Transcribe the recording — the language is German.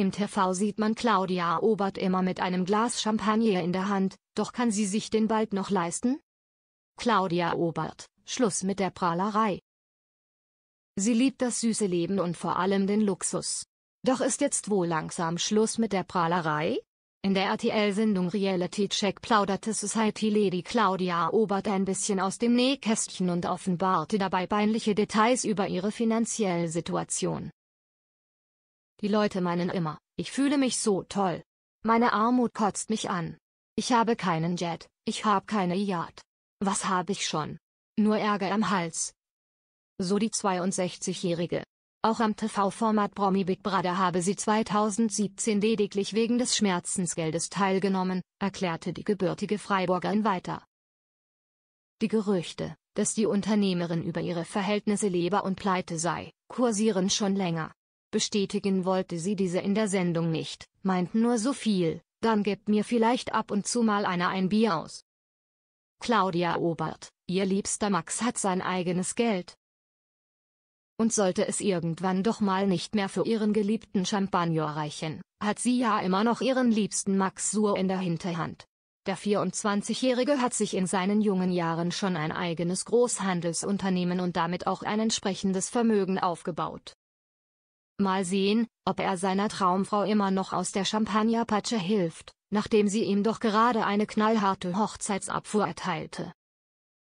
Im TV sieht man Claudia Obert immer mit einem Glas Champagner in der Hand, doch kann sie sich den bald noch leisten? Claudia Obert, Schluss mit der Prahlerei. Sie liebt das süße Leben und vor allem den Luxus. Doch ist jetzt wohl langsam Schluss mit der Prahlerei? In der RTL-Sendung Reality Check plauderte Society Lady Claudia Obert ein bisschen aus dem Nähkästchen und offenbarte dabei peinliche Details über ihre finanzielle Situation. Die Leute meinen immer, ich fühle mich so toll. Meine Armut kotzt mich an. Ich habe keinen Jet, ich habe keine Yacht. Was habe ich schon? Nur Ärger am Hals. So die 62-Jährige. Auch am TV-Format Promi Big Brother habe sie 2017 lediglich wegen des Schmerzensgeldes teilgenommen, erklärte die gebürtige Freiburgerin weiter. Die Gerüchte, dass die Unternehmerin über ihre Verhältnisse Leber und Pleite sei, kursieren schon länger. Bestätigen wollte sie diese in der Sendung nicht, meint nur so viel, dann gebt mir vielleicht ab und zu mal einer ein Bier aus. Claudia Obert, ihr liebster Max hat sein eigenes Geld. Und sollte es irgendwann doch mal nicht mehr für ihren geliebten Champagner reichen, hat sie ja immer noch ihren liebsten Max Sur in der Hinterhand. Der 24-Jährige hat sich in seinen jungen Jahren schon ein eigenes Großhandelsunternehmen und damit auch ein entsprechendes Vermögen aufgebaut. Mal sehen, ob er seiner Traumfrau immer noch aus der Champagnerpatsche hilft, nachdem sie ihm doch gerade eine knallharte Hochzeitsabfuhr erteilte.